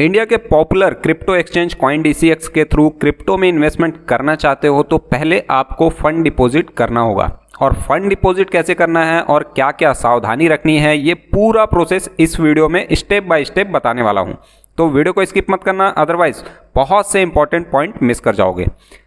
India के popular crypto exchange Coin D के through crypto में इन्वेस्टमेंट करना चाहते हो तो पहले आपको फंड डिपॉजिट करना होगा और फंड डिपॉजिट कैसे करना है और क्या क्या सावधानी रखनी है ये पूरा प्रोसेस इस वीडियो में स्टेप बाय स्टेप बताने वाला हूँ तो वीडियो को स्किप मत करना अदरवाइज बहुत से इंपॉर्टेंट पॉइंट मिस कर जाओगे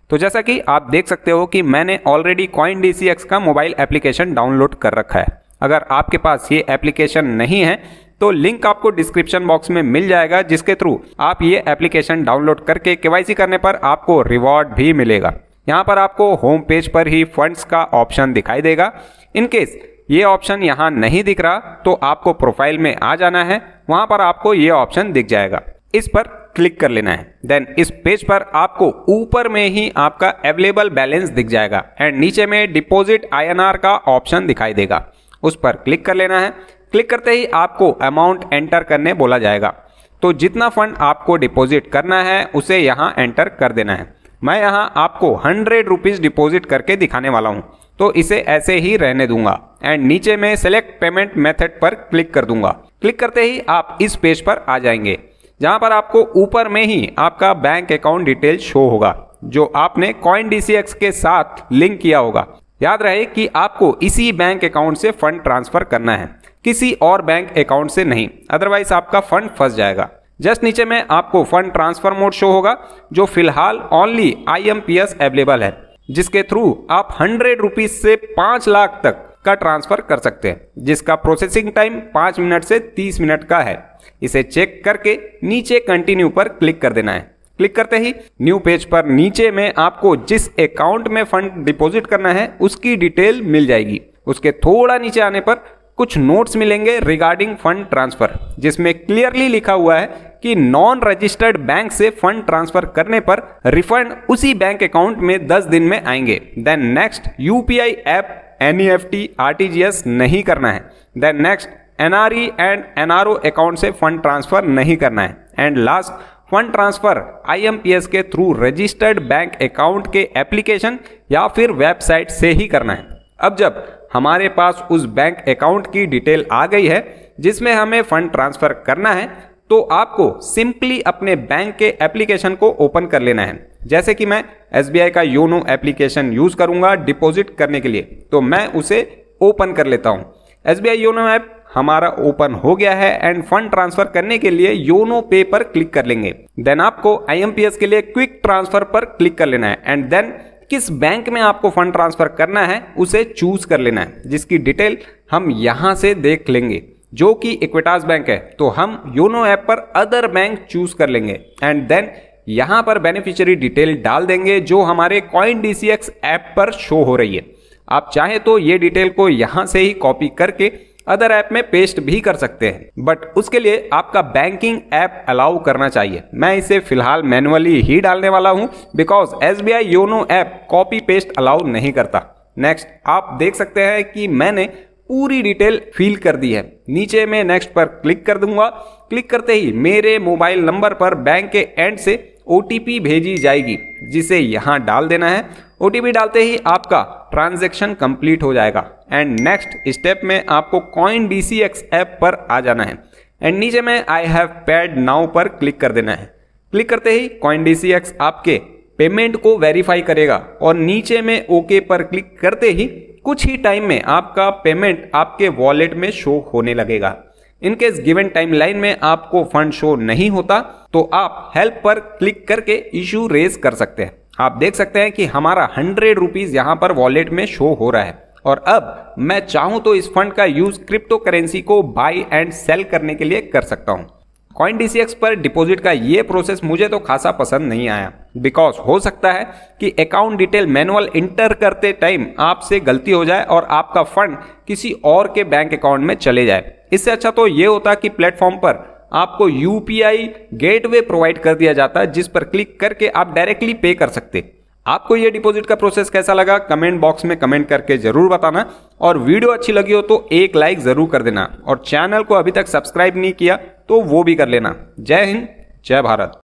तो जैसा कि आप देख सकते हो कि मैंने ऑलरेडी कॉइन डी का मोबाइल एप्लीकेशन डाउनलोड कर रखा है अगर आपके पास ये एप्लीकेशन नहीं है तो लिंक आपको डिस्क्रिप्शन बॉक्स में मिल जाएगा जिसके थ्रू आप ये एप्लीकेशन डाउनलोड करके केवाईसी करने पर आपको रिवॉर्ड भी मिलेगा यहाँ पर आपको होम पेज पर ही फंड्स का ऑप्शन दिखाई देगा इनकेस ये ऑप्शन यहाँ नहीं दिख रहा तो आपको प्रोफाइल में आ जाना है वहां पर आपको ये ऑप्शन दिख जाएगा इस पर क्लिक कर लेना है देन इस पेज पर आपको ऊपर में ही आपका अवेलेबल बैलेंस दिख जाएगा एंड नीचे में डिपॉजिट आईएनआर का ऑप्शन दिखाई देगा उस पर क्लिक कर लेना है क्लिक करते ही आपको अमाउंट एंटर करने बोला जाएगा तो जितना फंड आपको डिपॉजिट करना है उसे यहाँ एंटर कर देना है मैं यहाँ आपको हंड्रेड रुपीज़ डिपॉजिट करके दिखाने वाला हूँ तो इसे ऐसे ही रहने दूंगा एंड नीचे में सेलेक्ट पेमेंट मेथड पर क्लिक कर दूंगा क्लिक करते ही आप इस पेज पर आ जाएंगे जहाँ पर आपको ऊपर में ही आपका बैंक अकाउंट डिटेल शो होगा जो आपने कॉइन डीसीएक्स के साथ लिंक किया होगा याद रहे कि आपको इसी बैंक अकाउंट से फंड ट्रांसफर करना है किसी और बैंक अकाउंट से नहीं अदरवाइज आपका फंड फंस जाएगा जस्ट नीचे में आपको फंड ट्रांसफर मोड शो होगा जो फिलहाल only I M P S available है जिसके थ्रू आप हंड्रेड रुपीज से पांच लाख तक का ट्रांसफर कर सकते हैं जिसका प्रोसेसिंग टाइम पांच मिनट से तीस मिनट का है इसे चेक करके नीचे कंटिन्यू पर क्लिक कर देना है क्लिक करते ही न्यू पेज पर नीचे में आपको जिस अकाउंट में फंड डिपॉजिट करना है उसकी डिटेल मिल जाएगी उसके थोड़ा नीचे आने पर कुछ नोट्स मिलेंगे रिगार्डिंग फंड ट्रांसफर जिसमें क्लियरली लिखा हुआ है कि नॉन रजिस्टर्ड बैंक से फंड ट्रांसफर करने पर रिफंड उसी बैंक अकाउंट में 10 दिन में आएंगे then next UPI app NEFT RTGS नहीं करना है then next NRE and NRO account से फंड ट्रांसफर नहीं करना है and last fund transfer IMPS के थ्रू रजिस्टर्ड बैंक अकाउंट के एप्लीकेशन या फिर वेबसाइट से ही करना है अब जब हमारे पास उस बैंक अकाउंट की डिटेल आ गई है जिसमें हमें फंड ट्रांसफ़र करना है तो आपको सिंपली अपने बैंक के एप्लीकेशन को ओपन कर लेना है जैसे कि मैं एस का योनो एप्लीकेशन यूज़ करूंगा डिपोजिट करने के लिए तो मैं उसे ओपन कर लेता हूँ एस योनो ऐप हमारा ओपन हो गया है एंड फंड ट्रांसफर करने के लिए योनो पे पर क्लिक कर लेंगे देन आपको आई के लिए क्विक ट्रांसफर पर क्लिक कर लेना है एंड देन किस बैंक में आपको फंड ट्रांसफर करना है उसे चूज कर लेना है जिसकी डिटेल हम यहाँ से देख लेंगे जो कि इक्विटास बैंक है तो हम योनो ऐप पर अदर बैंक चूज कर लेंगे एंड देन यहाँ पर बेनिफिशियरी डिटेल डाल देंगे जो हमारे कॉइन डी ऐप पर शो हो रही है आप चाहें तो ये डिटेल को यहाँ से ही कॉपी करके अदर ऐप में पेस्ट भी कर सकते हैं बट उसके लिए आपका बैंकिंग ऐप अलाउ करना चाहिए मैं इसे फिलहाल मैनुअली ही डालने वाला हूँ because S B I YONO app copy paste allow नहीं करता नेक्स्ट आप देख सकते हैं कि मैंने पूरी डिटेल फिल कर दी है नीचे में नेक्स्ट पर क्लिक कर दूंगा क्लिक करते ही मेरे मोबाइल नंबर पर बैंक के एंड से ओ भेजी जाएगी जिसे यहाँ डाल देना है ओ डालते ही आपका ट्रांजेक्शन कंप्लीट हो जाएगा एंड नेक्स्ट स्टेप में आपको कॉइन बी ऐप पर आ जाना है एंड नीचे में आई हैव पैड नाउ पर क्लिक कर देना है क्लिक करते ही कॉइन बी आपके पेमेंट को वेरीफाई करेगा और नीचे में ओके okay पर क्लिक करते ही कुछ ही टाइम में आपका पेमेंट आपके वॉलेट में शो होने लगेगा इनकेस गिवन टाइमलाइन में आपको फंड शो नहीं होता तो आप हेल्प पर क्लिक करके इश्यू रेज कर सकते हैं आप देख सकते हैं कि हमारा हंड्रेड रुपीज यहाँ पर वॉलेट में शो हो रहा है और अब मैं चाहूँ तो इस फंड का यूज क्रिप्टो करेंसी को बाई एंड सेल करने के लिए कर सकता हूँ कॉइन डी पर डिपॉजिट का ये प्रोसेस मुझे तो खासा पसंद नहीं आया बिकॉज हो सकता है कि अकाउंट डिटेल मैनुअल इंटर करते टाइम आपसे गलती हो जाए और आपका फंड किसी और के बैंक अकाउंट में चले जाए इससे अच्छा तो ये होता कि प्लेटफॉर्म पर आपको यू गेटवे प्रोवाइड कर दिया जाता जिस पर क्लिक करके आप डायरेक्टली पे कर सकते आपको ये डिपॉजिट का प्रोसेस कैसा लगा कमेंट बॉक्स में कमेंट करके जरूर बताना और वीडियो अच्छी लगी हो तो एक लाइक जरूर कर देना और चैनल को अभी तक सब्सक्राइब नहीं किया तो वो भी कर लेना जय हिंद जय भारत